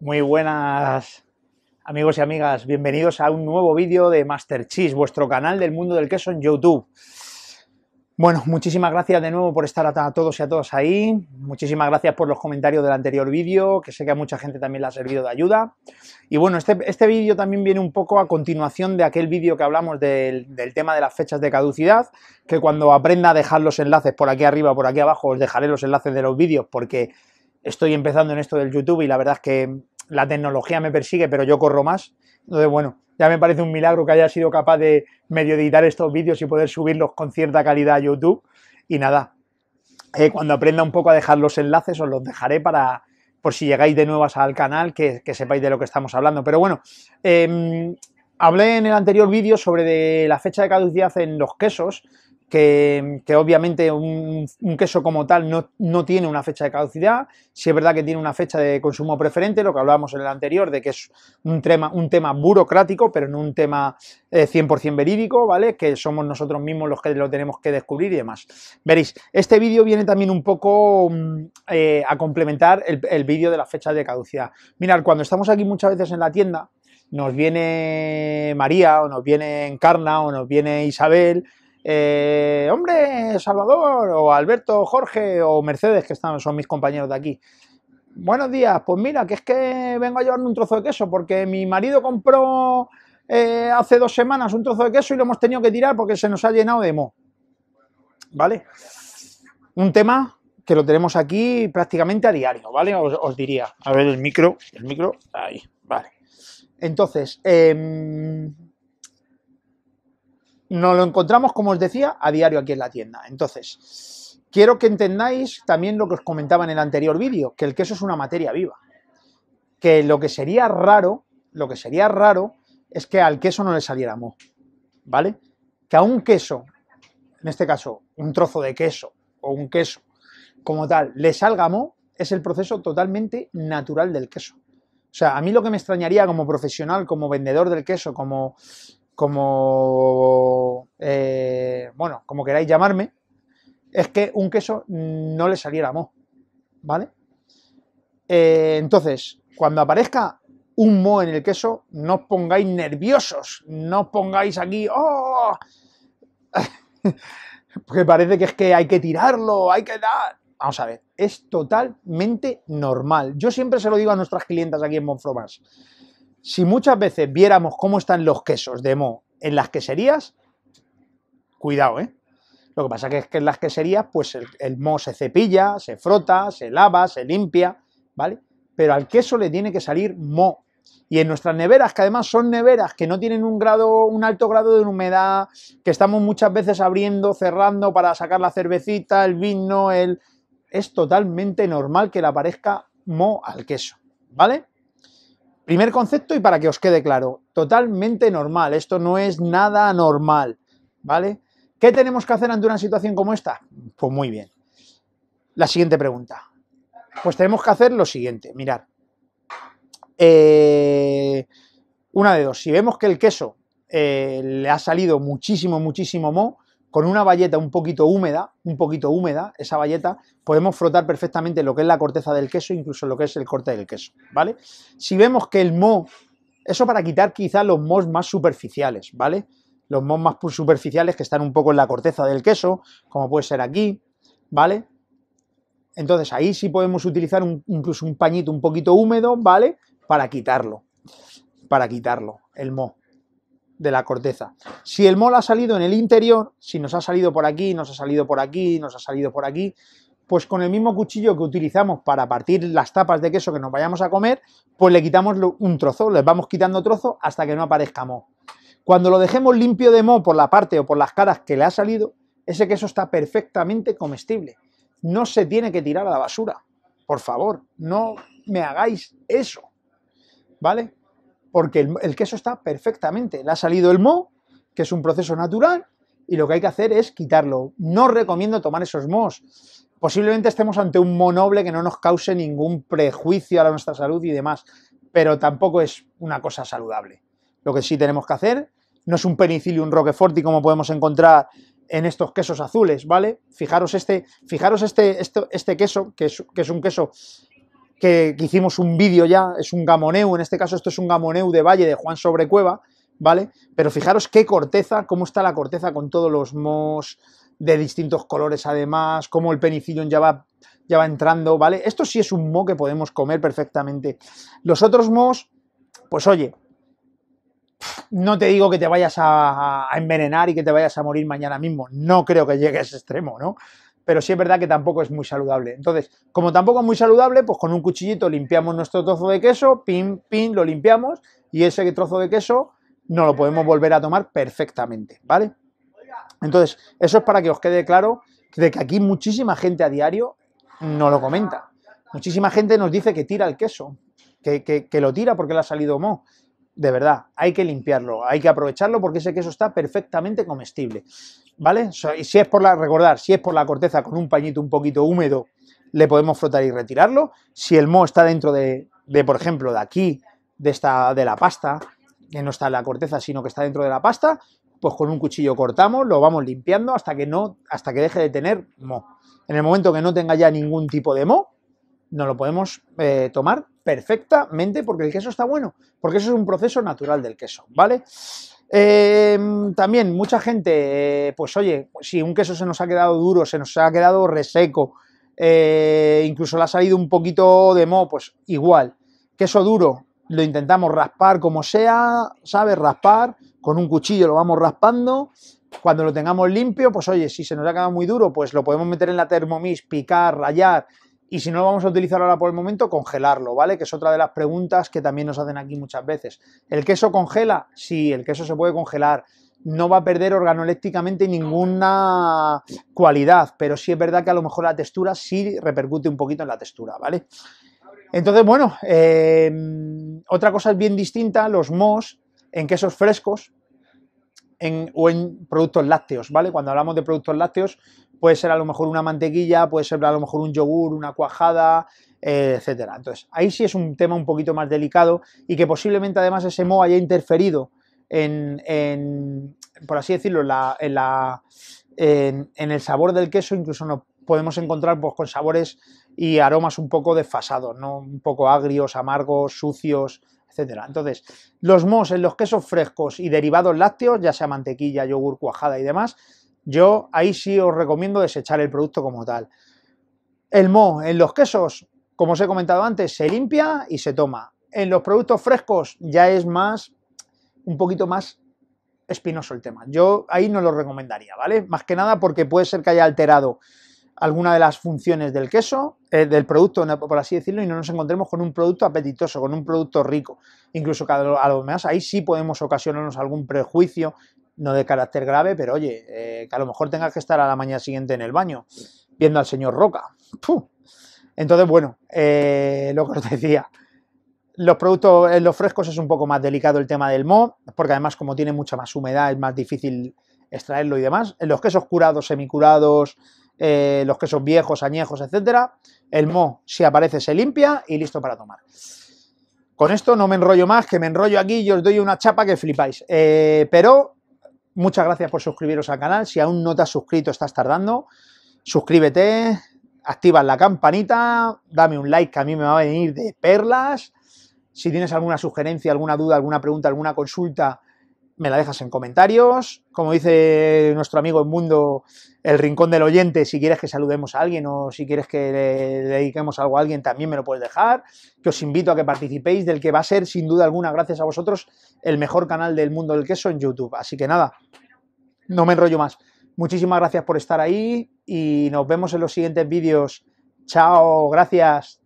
Muy buenas amigos y amigas, bienvenidos a un nuevo vídeo de Master Cheese, vuestro canal del mundo del queso en YouTube. Bueno, muchísimas gracias de nuevo por estar a todos y a todas ahí. Muchísimas gracias por los comentarios del anterior vídeo, que sé que a mucha gente también le ha servido de ayuda. Y bueno, este, este vídeo también viene un poco a continuación de aquel vídeo que hablamos del, tema de las fechas de caducidad, que cuando aprenda a dejar los enlaces por aquí arriba, por aquí abajo, os dejaré los enlaces de los vídeos porque estoy empezando en esto del YouTube y la verdad es que la tecnología me persigue, pero yo corro más. Entonces, bueno, ya me parece un milagro que haya sido capaz de medio editar estos vídeos y poder subirlos con cierta calidad a YouTube. Y nada, eh, cuando aprenda un poco a dejar los enlaces, os los dejaré para, por si llegáis de nuevas al canal, que, sepáis de lo que estamos hablando. Pero bueno, em, hablé en el anterior vídeo sobre de la fecha de caducidad en los quesos que, obviamente un, queso como tal no, tiene una fecha de caducidad, si es verdad que tiene una fecha de consumo preferente, lo que hablábamos en el anterior, de que es un tema, un tema burocrático, pero no un tema 100% eh, verídico, ¿vale? Que somos nosotros mismos los que lo tenemos que descubrir y demás. Veréis, este vídeo viene también un poco mm, eh, a complementar el, vídeo de la fecha de caducidad. Mirad, cuando estamos aquí muchas veces en la tienda, nos viene María o nos viene Encarna o nos viene Isabel eh, hombre, Salvador, o Alberto, Jorge, o Mercedes, que están, son mis compañeros de aquí. Buenos días, pues mira, que es que vengo a llevarme un trozo de queso, porque mi marido compró eh, hace dos semanas un trozo de queso y lo hemos tenido que tirar porque se nos ha llenado de mo. ¿Vale? Un tema que lo tenemos aquí prácticamente a diario, ¿vale? Os, diría. A ver, el micro, el micro, ahí, vale. Entonces, eh, nos lo encontramos, como os decía, a diario aquí en la tienda. Entonces, quiero que entendáis también lo que os comentaba en el anterior vídeo, que el queso es una materia viva. Que lo que sería raro, lo que sería raro es que al queso no le saliera moho, ¿vale? Que a un queso, en este caso, un trozo de queso o un queso como tal, le salga moho, es el proceso totalmente natural del queso. O sea, a mí lo que me extrañaría como profesional, como vendedor del queso, como como, eh, bueno, como queráis llamarme, es que un queso no le saliera mo ¿vale? Eh, entonces, cuando aparezca un mo en el queso, no os pongáis nerviosos, no os pongáis aquí, ¡oh! Porque parece que es que hay que tirarlo, hay que dar. Vamos a ver, es totalmente normal. Yo siempre se lo digo a nuestras clientas aquí en Monfromas. Si muchas veces viéramos cómo están los quesos de Mo en las queserías, cuidado, ¿eh? Lo que pasa que es que en las queserías, pues el, Mo se cepilla, se frota, se lava, se limpia, ¿vale? Pero al queso le tiene que salir Mo. Y en nuestras neveras, que además son neveras que no tienen un grado, un alto grado de humedad, que estamos muchas veces abriendo, cerrando para sacar la cervecita, el vino, el. Es totalmente normal que le aparezca mo al queso, ¿vale? Primer concepto y para que os quede claro, totalmente normal, esto no es nada normal, ¿vale? ¿Qué tenemos que hacer ante una situación como esta? Pues muy bien. La siguiente pregunta. Pues tenemos que hacer lo siguiente, mirar. Eh, una de dos, si vemos que el queso eh, le ha salido muchísimo, muchísimo mo, con una bayeta un poquito húmeda, un poquito húmeda, esa bayeta podemos frotar perfectamente lo que es la corteza del queso, incluso lo que es el corte del queso, ¿vale? Si vemos que el mo, eso para quitar quizás los mos más superficiales, ¿vale? Los mos más superficiales que están un poco en la corteza del queso, como puede ser aquí, ¿vale? Entonces ahí sí podemos utilizar incluso un pañito un poquito húmedo, ¿vale? Para quitarlo, para quitarlo, el mo de la corteza. Si el mol ha salido en el interior, si nos ha salido por aquí, nos ha salido por aquí, nos ha salido por aquí, pues con el mismo cuchillo que utilizamos para partir las tapas de queso que nos vayamos a comer, pues le quitamos un trozo, le vamos quitando trozo hasta que no aparezca mo. Cuando lo dejemos limpio de mo por la parte o por las caras que le ha salido, ese queso está perfectamente comestible. No se tiene que tirar a la basura. Por favor, no me hagáis eso. ¿Vale? porque el, queso está perfectamente. Le ha salido el moho, que es un proceso natural, y lo que hay que hacer es quitarlo. No recomiendo tomar esos mohos. Posiblemente estemos ante un moho noble que no nos cause ningún prejuicio a nuestra salud y demás, pero tampoco es una cosa saludable. Lo que sí tenemos que hacer no es un penicillium roqueforti como podemos encontrar en estos quesos azules, ¿vale? Fijaros este, fijaros este, este queso, que es un queso que, hicimos un vídeo ya, es un gamoneu, en este caso esto es un gamoneu de valle de Juan sobre cueva ¿vale? Pero fijaros qué corteza, cómo está la corteza con todos los mos de distintos colores además, cómo el penicillón ya va, ya va entrando, ¿vale? Esto sí es un mo que podemos comer perfectamente. Los otros mos, pues oye, no te digo que te vayas a, envenenar y que te vayas a morir mañana mismo. No creo que llegue a ese extremo, ¿no? pero sí es verdad que tampoco es muy saludable. Entonces, como tampoco es muy saludable, pues con un cuchillito limpiamos nuestro trozo de queso, pin, pin, lo limpiamos y ese trozo de queso no lo podemos volver a tomar perfectamente, ¿vale? Entonces, eso es para que os quede claro de que aquí muchísima gente a diario no lo comenta. Muchísima gente nos dice que tira el queso, que, que lo tira porque le ha salido mo, de verdad, hay que limpiarlo, hay que aprovecharlo porque ese queso está perfectamente comestible, ¿vale? Y si es por la, recordar, si es por la corteza con un pañito un poquito húmedo, le podemos frotar y retirarlo. Si el mo está dentro de, por ejemplo, de aquí, de, esta, de la pasta, que no está en la corteza, sino que está dentro de la pasta, pues con un cuchillo cortamos, lo vamos limpiando hasta que no, hasta que deje de tener mo. En el momento que no tenga ya ningún tipo de mo, no lo podemos eh, tomar perfectamente porque el queso está bueno, porque eso es un proceso natural del queso, ¿vale? Em, también mucha gente, eh, pues oye, si un queso se nos ha quedado duro, se nos ha quedado reseco, eh, incluso le ha salido un poquito de moho, pues igual, queso duro, lo intentamos raspar como sea, ¿sabes? Raspar, con un cuchillo lo vamos raspando, cuando lo tengamos limpio, pues oye, si se nos ha quedado muy duro, pues lo podemos meter en la Thermomix, picar, rayar y si no lo vamos a utilizar ahora por el momento, congelarlo, ¿vale? Que es otra de las preguntas que también nos hacen aquí muchas veces. ¿El queso congela? Sí, el queso se puede congelar. No va a perder organolécticamente ninguna cualidad, pero sí es verdad que a lo mejor la textura sí repercute un poquito en la textura, ¿vale? Entonces, bueno, em, otra cosa es bien distinta, los mos en quesos frescos, o en productos lácteos, ¿vale? Cuando hablamos de productos lácteos, puede ser a lo mejor una mantequilla, puede ser a lo mejor un yogur, una cuajada, etc. Eh, etcétera. Entonces, ahí sí es un tema un poquito más delicado y que posiblemente además ese moho haya interferido en, por así decirlo, la, en, el sabor del queso, incluso nos podemos encontrar pues, con sabores y aromas un poco desfasados, ¿no? un poco agrios, amargos, sucios, etcétera. Entonces, los mos en los quesos frescos y derivados lácteos, ya sea mantequilla, yogur, cuajada y demás, yo ahí sí os recomiendo desechar el producto como tal. El mo en los quesos, como os he comentado antes, se limpia y se toma. En los productos frescos ya es más, un poquito más espinoso el tema. Yo ahí no lo recomendaría, ¿vale? Más que nada porque puede ser que haya alterado alguna de las funciones del queso, eh, del producto, por así decirlo, y no nos encontremos con un producto apetitoso, con un producto rico. Incluso a a lo demás ahí sí podemos ocasionarnos algún prejuicio no de carácter grave, pero oye, eh, que a lo mejor tengas que estar a la mañana siguiente en el baño viendo al señor Roca. Entonces, bueno, eh, lo que os decía, los productos, eh, los frescos es un poco más delicado el tema del mo, porque además como tiene mucha más humedad es más difícil extraerlo y demás. En los quesos curados, semicurados, los quesos viejos, añejos, etcétera, el mo si aparece se limpia y listo para tomar. Con esto no me enrollo más, que me enrollo aquí y os doy una chapa que flipáis. pero Muchas gracias por suscribiros al canal. Si aún no te has suscrito, estás tardando. Suscríbete, activa la campanita, dame un like que a mí me va a venir de perlas. Si tienes alguna sugerencia, alguna duda, alguna pregunta, alguna consulta, me la dejas en comentarios. Como dice nuestro amigo el mundo, el rincón del oyente, si quieres que saludemos a alguien o si quieres que le dediquemos algo a alguien, también me lo puedes dejar. Que os invito a que participéis del que va a ser, sin duda alguna, gracias a vosotros, el mejor canal del mundo del queso en YouTube. Así que nada, no me enrollo más. Muchísimas gracias por estar ahí y nos vemos en los siguientes vídeos. Chao, gracias.